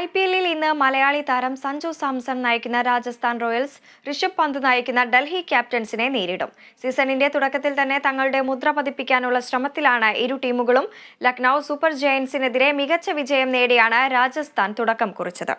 I P എല്ലിൽ ഇന്ന് മലയാളി താരം സഞ്ജു സാംസൺ നയിക്കുന്ന രാജസ്ഥാൻ റോയൽസ് ഋഷഭ് പന്ത് നയിക്കുന്ന ഡൽഹി ക്യാപ്റ്റൻസിനെ നേരിടും സീസണിന്റെ തുടക്കത്തിൽ തന്നെ തങ്ങളുടെ മുദ്ര പതിപ്പിക്കാനുള്ള ശ്രമത്തിലാണ് ഇരു ടീമുകളും ലക്നൌ സൂപ്പർ ജയൻസിനെതിരെ മികച്ച വിജയം നേടിയാണ് രാജസ്ഥാൻ തുടക്കം കുറിച്ചത്